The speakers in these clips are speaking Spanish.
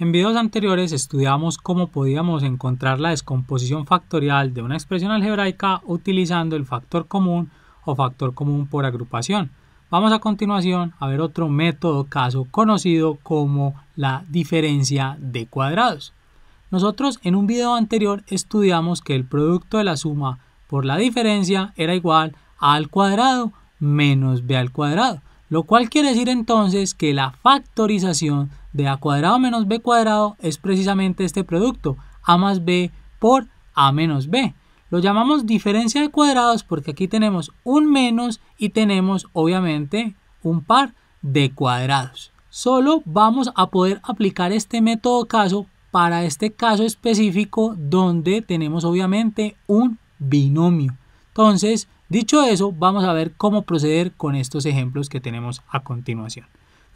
En videos anteriores estudiamos cómo podíamos encontrar la descomposición factorial de una expresión algebraica utilizando el factor común o factor común por agrupación. Vamos a continuación a ver otro método caso conocido como la diferencia de cuadrados. Nosotros en un video anterior estudiamos que el producto de la suma por la diferencia era igual a al cuadrado menos b al cuadrado, lo cual quiere decir entonces que la factorización de a cuadrado menos b cuadrado es precisamente este producto, a más b por a menos b. Lo llamamos diferencia de cuadrados porque aquí tenemos un menos y tenemos obviamente un par de cuadrados. Solo vamos a poder aplicar este método caso para este caso específico donde tenemos obviamente un binomio. Entonces, dicho eso, vamos a ver cómo proceder con estos ejemplos que tenemos a continuación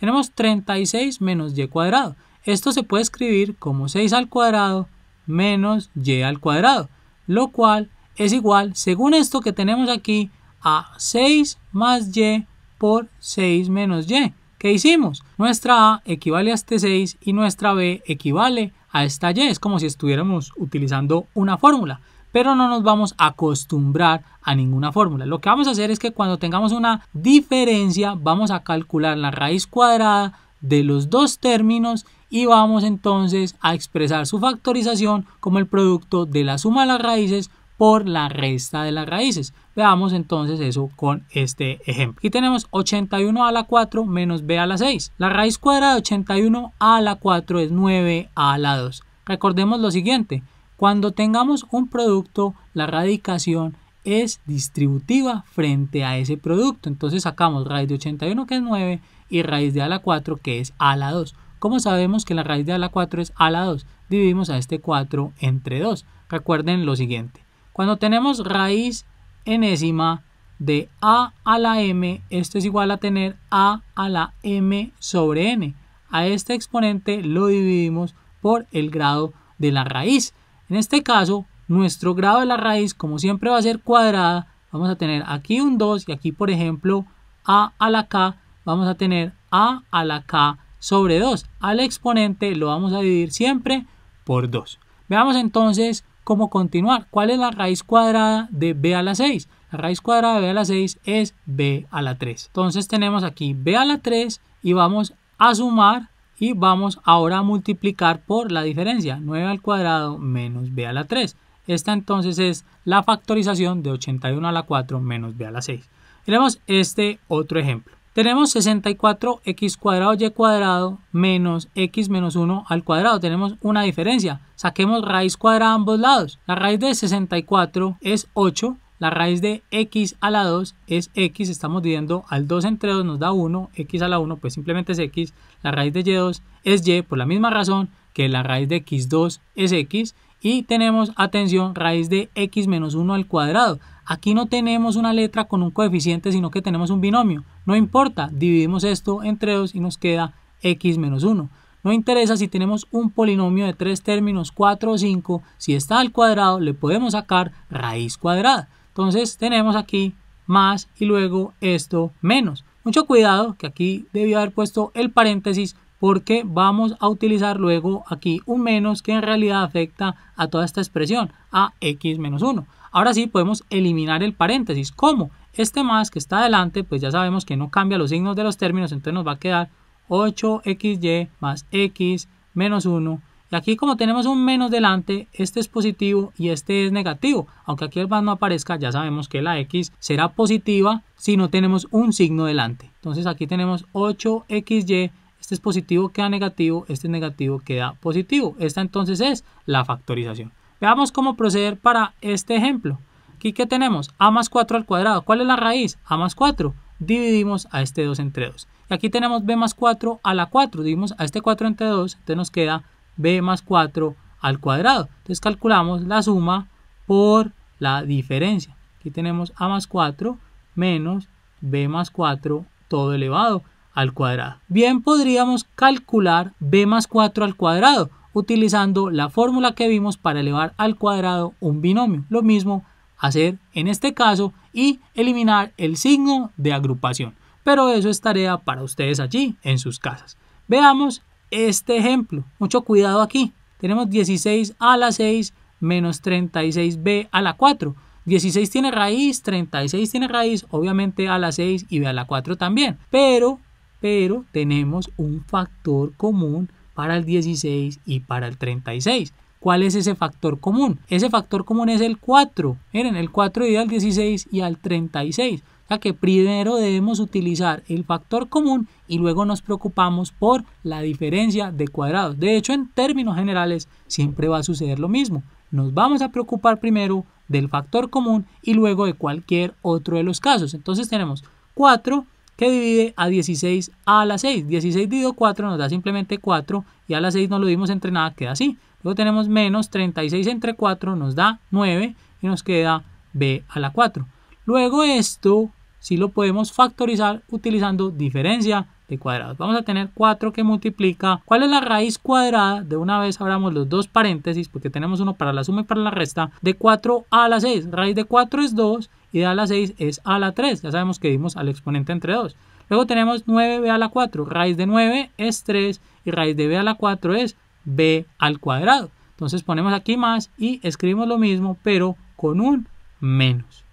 tenemos 36 menos y cuadrado. Esto se puede escribir como 6 al cuadrado menos y al cuadrado, lo cual es igual, según esto que tenemos aquí, a 6 más y por 6 menos y. ¿Qué hicimos? Nuestra A equivale a este 6 y nuestra B equivale a esta Y. Es como si estuviéramos utilizando una fórmula pero no nos vamos a acostumbrar a ninguna fórmula. Lo que vamos a hacer es que cuando tengamos una diferencia, vamos a calcular la raíz cuadrada de los dos términos y vamos entonces a expresar su factorización como el producto de la suma de las raíces por la resta de las raíces. Veamos entonces eso con este ejemplo. Aquí tenemos 81 a la 4 menos b a la 6. La raíz cuadrada de 81 a la 4 es 9 a la 2. Recordemos lo siguiente, cuando tengamos un producto, la radicación es distributiva frente a ese producto. Entonces sacamos raíz de 81 que es 9 y raíz de a la 4 que es a la 2. ¿Cómo sabemos que la raíz de a la 4 es a la 2, dividimos a este 4 entre 2. Recuerden lo siguiente. Cuando tenemos raíz enésima de a a la m, esto es igual a tener a a la m sobre n. A este exponente lo dividimos por el grado de la raíz. En este caso, nuestro grado de la raíz, como siempre va a ser cuadrada, vamos a tener aquí un 2 y aquí, por ejemplo, a a la k, vamos a tener a a la k sobre 2. Al exponente lo vamos a dividir siempre por 2. Veamos entonces cómo continuar. ¿Cuál es la raíz cuadrada de b a la 6? La raíz cuadrada de b a la 6 es b a la 3. Entonces tenemos aquí b a la 3 y vamos a sumar y vamos ahora a multiplicar por la diferencia 9 al cuadrado menos b a la 3 esta entonces es la factorización de 81 a la 4 menos b a la 6 tenemos este otro ejemplo tenemos 64x cuadrado y cuadrado menos x menos 1 al cuadrado. Tenemos una diferencia. Saquemos raíz cuadrada a ambos lados. La raíz de 64 es 8 la raíz de x a la 2 es x, estamos dividiendo al 2 entre 2 nos da 1, x a la 1 pues simplemente es x, la raíz de y2 es y por la misma razón que la raíz de x2 es x y tenemos, atención, raíz de x menos 1 al cuadrado. Aquí no tenemos una letra con un coeficiente sino que tenemos un binomio, no importa, dividimos esto entre 2 y nos queda x menos 1. No interesa si tenemos un polinomio de 3 términos 4 o 5, si está al cuadrado le podemos sacar raíz cuadrada. Entonces tenemos aquí más y luego esto menos. Mucho cuidado que aquí debió haber puesto el paréntesis porque vamos a utilizar luego aquí un menos que en realidad afecta a toda esta expresión, a x menos 1. Ahora sí podemos eliminar el paréntesis. ¿Cómo? Este más que está adelante, pues ya sabemos que no cambia los signos de los términos, entonces nos va a quedar 8xy más x menos 1 y aquí como tenemos un menos delante, este es positivo y este es negativo. Aunque aquí el más no aparezca, ya sabemos que la x será positiva si no tenemos un signo delante. Entonces aquí tenemos 8xy, este es positivo queda negativo, este es negativo queda positivo. Esta entonces es la factorización. Veamos cómo proceder para este ejemplo. Aquí que tenemos a más 4 al cuadrado. ¿Cuál es la raíz? a más 4. Dividimos a este 2 entre 2. Y aquí tenemos b más 4 a la 4. Dividimos a este 4 entre 2, entonces nos queda b más 4 al cuadrado. Entonces calculamos la suma por la diferencia. Aquí tenemos a más 4 menos b más 4 todo elevado al cuadrado. Bien podríamos calcular b más 4 al cuadrado utilizando la fórmula que vimos para elevar al cuadrado un binomio. Lo mismo hacer en este caso y eliminar el signo de agrupación. Pero eso es tarea para ustedes allí en sus casas. Veamos este ejemplo. Mucho cuidado aquí. Tenemos 16 a la 6 menos 36b a la 4. 16 tiene raíz, 36 tiene raíz, obviamente a la 6 y b a la 4 también. Pero, pero tenemos un factor común para el 16 y para el 36. ¿Cuál es ese factor común? Ese factor común es el 4. Miren, el 4 divide al 16 y al 36 sea que primero debemos utilizar el factor común y luego nos preocupamos por la diferencia de cuadrados. De hecho, en términos generales siempre va a suceder lo mismo. Nos vamos a preocupar primero del factor común y luego de cualquier otro de los casos. Entonces tenemos 4 que divide a 16 a la 6. 16 dividido 4 nos da simplemente 4 y a la 6 no lo dimos entre nada, queda así. Luego tenemos menos 36 entre 4 nos da 9 y nos queda b a la 4. Luego esto sí lo podemos factorizar utilizando diferencia de cuadrados. Vamos a tener 4 que multiplica. ¿Cuál es la raíz cuadrada? De una vez abramos los dos paréntesis porque tenemos uno para la suma y para la resta. De 4 a la 6. Raíz de 4 es 2 y de a la 6 es a la 3. Ya sabemos que dimos al exponente entre 2. Luego tenemos 9b a la 4. Raíz de 9 es 3 y raíz de b a la 4 es b al cuadrado. Entonces ponemos aquí más y escribimos lo mismo pero con un menos.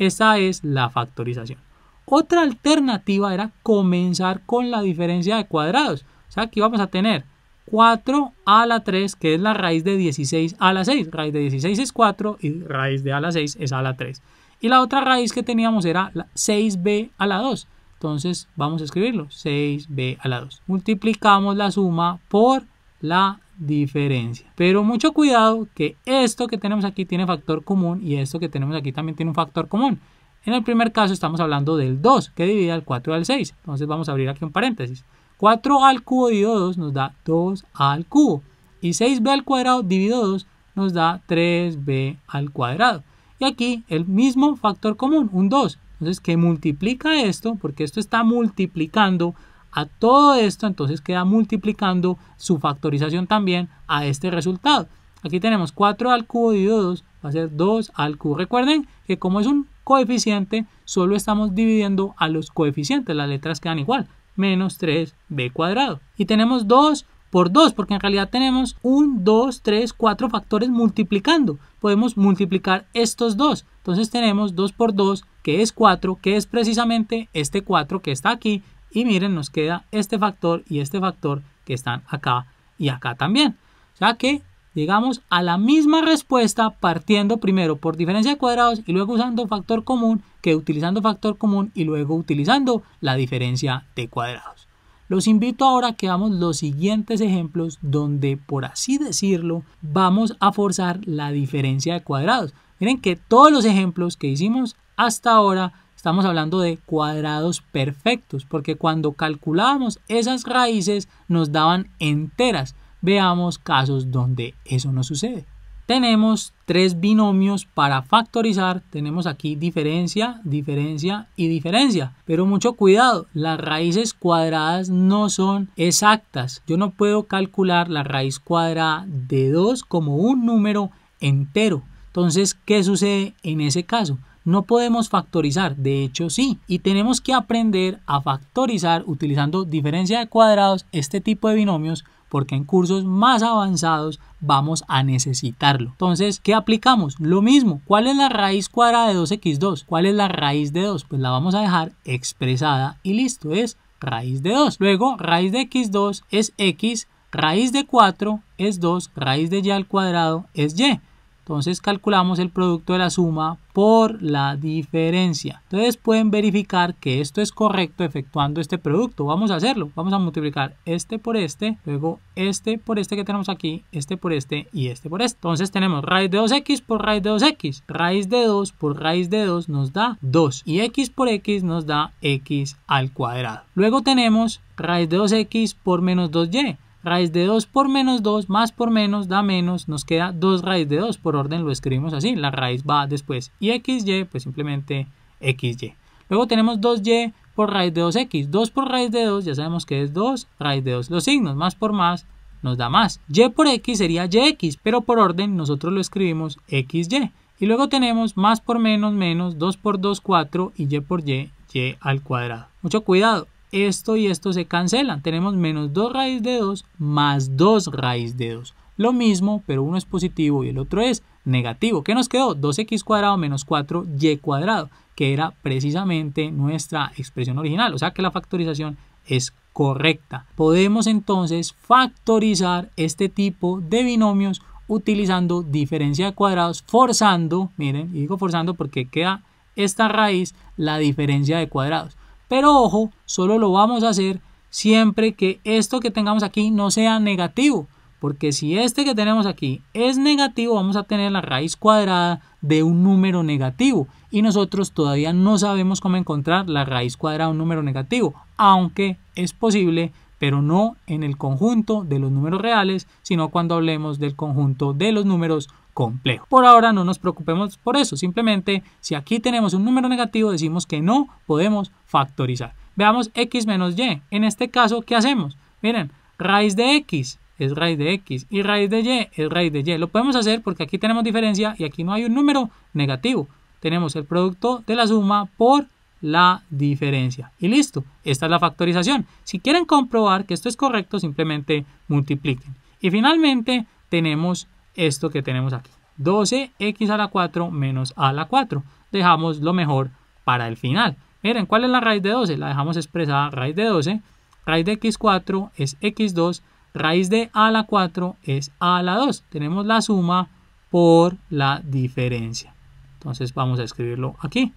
Esa es la factorización. Otra alternativa era comenzar con la diferencia de cuadrados. O sea, aquí vamos a tener 4 a la 3, que es la raíz de 16 a la 6. Raíz de 16 es 4 y raíz de a la 6 es a la 3. Y la otra raíz que teníamos era 6b a la 2. Entonces vamos a escribirlo, 6b a la 2. Multiplicamos la suma por la diferencia. Pero mucho cuidado que esto que tenemos aquí tiene factor común y esto que tenemos aquí también tiene un factor común. En el primer caso estamos hablando del 2 que divide al 4 al 6. Entonces vamos a abrir aquí un paréntesis. 4 al cubo dividido 2 nos da 2 al cubo. Y 6b al cuadrado dividido 2 nos da 3b al cuadrado. Y aquí el mismo factor común, un 2. Entonces que multiplica esto, porque esto está multiplicando a todo esto entonces queda multiplicando su factorización también a este resultado. Aquí tenemos 4 al cubo dividido 2 va a ser 2 al cubo. Recuerden que como es un coeficiente, solo estamos dividiendo a los coeficientes. Las letras quedan igual. Menos 3b cuadrado. Y tenemos 2 por 2, porque en realidad tenemos 1, 2, 3, 4 factores multiplicando. Podemos multiplicar estos dos. Entonces tenemos 2 por 2, que es 4, que es precisamente este 4 que está aquí, y miren, nos queda este factor y este factor que están acá y acá también. O sea que llegamos a la misma respuesta partiendo primero por diferencia de cuadrados y luego usando factor común que utilizando factor común y luego utilizando la diferencia de cuadrados. Los invito ahora a que veamos los siguientes ejemplos donde, por así decirlo, vamos a forzar la diferencia de cuadrados. Miren que todos los ejemplos que hicimos hasta ahora Estamos hablando de cuadrados perfectos, porque cuando calculábamos esas raíces nos daban enteras. Veamos casos donde eso no sucede. Tenemos tres binomios para factorizar. Tenemos aquí diferencia, diferencia y diferencia. Pero mucho cuidado, las raíces cuadradas no son exactas. Yo no puedo calcular la raíz cuadrada de 2 como un número entero. Entonces, ¿qué sucede en ese caso? No podemos factorizar, de hecho sí, y tenemos que aprender a factorizar utilizando diferencia de cuadrados este tipo de binomios porque en cursos más avanzados vamos a necesitarlo. Entonces, ¿qué aplicamos? Lo mismo, ¿cuál es la raíz cuadrada de 2x2? ¿Cuál es la raíz de 2? Pues la vamos a dejar expresada y listo, es raíz de 2. Luego, raíz de x2 es x, raíz de 4 es 2, raíz de y al cuadrado es y. Entonces calculamos el producto de la suma por la diferencia. Entonces pueden verificar que esto es correcto efectuando este producto. Vamos a hacerlo. Vamos a multiplicar este por este, luego este por este que tenemos aquí, este por este y este por este. Entonces tenemos raíz de 2x por raíz de 2x. Raíz de 2 por raíz de 2 nos da 2 y x por x nos da x al cuadrado. Luego tenemos raíz de 2x por menos 2y Raíz de 2 por menos 2 más por menos da menos, nos queda 2 raíz de 2, por orden lo escribimos así, la raíz va después y xy, pues simplemente xy. Luego tenemos 2y por raíz de 2x, 2 por raíz de 2, ya sabemos que es 2 raíz de 2, los signos más por más nos da más. y por x sería yx, pero por orden nosotros lo escribimos xy. Y luego tenemos más por menos menos, 2 por 2, 4 y y por y, y al cuadrado. Mucho cuidado, esto y esto se cancelan. Tenemos menos 2 raíz de 2 más 2 raíz de 2. Lo mismo, pero uno es positivo y el otro es negativo. ¿Qué nos quedó? 2x cuadrado menos 4y cuadrado, que era precisamente nuestra expresión original. O sea que la factorización es correcta. Podemos entonces factorizar este tipo de binomios utilizando diferencia de cuadrados, forzando, miren, digo forzando porque queda esta raíz, la diferencia de cuadrados. Pero ojo, solo lo vamos a hacer siempre que esto que tengamos aquí no sea negativo. Porque si este que tenemos aquí es negativo, vamos a tener la raíz cuadrada de un número negativo. Y nosotros todavía no sabemos cómo encontrar la raíz cuadrada de un número negativo. Aunque es posible pero no en el conjunto de los números reales, sino cuando hablemos del conjunto de los números complejos. Por ahora no nos preocupemos por eso, simplemente si aquí tenemos un número negativo decimos que no podemos factorizar. Veamos x menos y, en este caso ¿qué hacemos? Miren, raíz de x es raíz de x y raíz de y es raíz de y. Lo podemos hacer porque aquí tenemos diferencia y aquí no hay un número negativo. Tenemos el producto de la suma por la diferencia. Y listo, esta es la factorización. Si quieren comprobar que esto es correcto, simplemente multipliquen. Y finalmente tenemos esto que tenemos aquí. 12x a la 4 menos a la 4. Dejamos lo mejor para el final. Miren, ¿cuál es la raíz de 12? La dejamos expresada raíz de 12. Raíz de x4 es x2. Raíz de a la 4 es a la 2. Tenemos la suma por la diferencia. Entonces vamos a escribirlo aquí.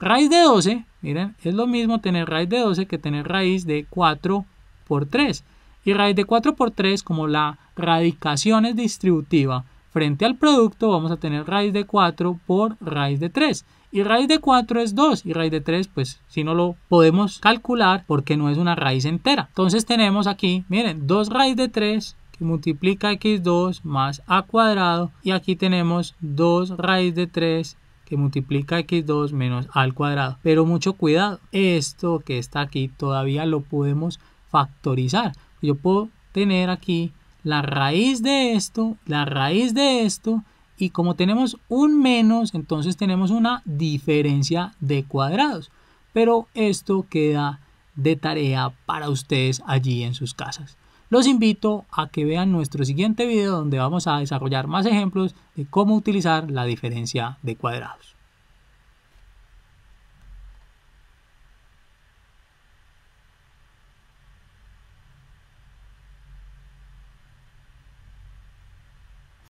Raíz de 12, miren, es lo mismo tener raíz de 12 que tener raíz de 4 por 3. Y raíz de 4 por 3, como la radicación es distributiva frente al producto, vamos a tener raíz de 4 por raíz de 3. Y raíz de 4 es 2 y raíz de 3, pues si no lo podemos calcular porque no es una raíz entera. Entonces tenemos aquí, miren, 2 raíz de 3 que multiplica x2 más a cuadrado y aquí tenemos 2 raíz de 3 que multiplica x2 menos al cuadrado. Pero mucho cuidado, esto que está aquí todavía lo podemos factorizar. Yo puedo tener aquí la raíz de esto, la raíz de esto, y como tenemos un menos, entonces tenemos una diferencia de cuadrados. Pero esto queda de tarea para ustedes allí en sus casas. Los invito a que vean nuestro siguiente video donde vamos a desarrollar más ejemplos de cómo utilizar la diferencia de cuadrados.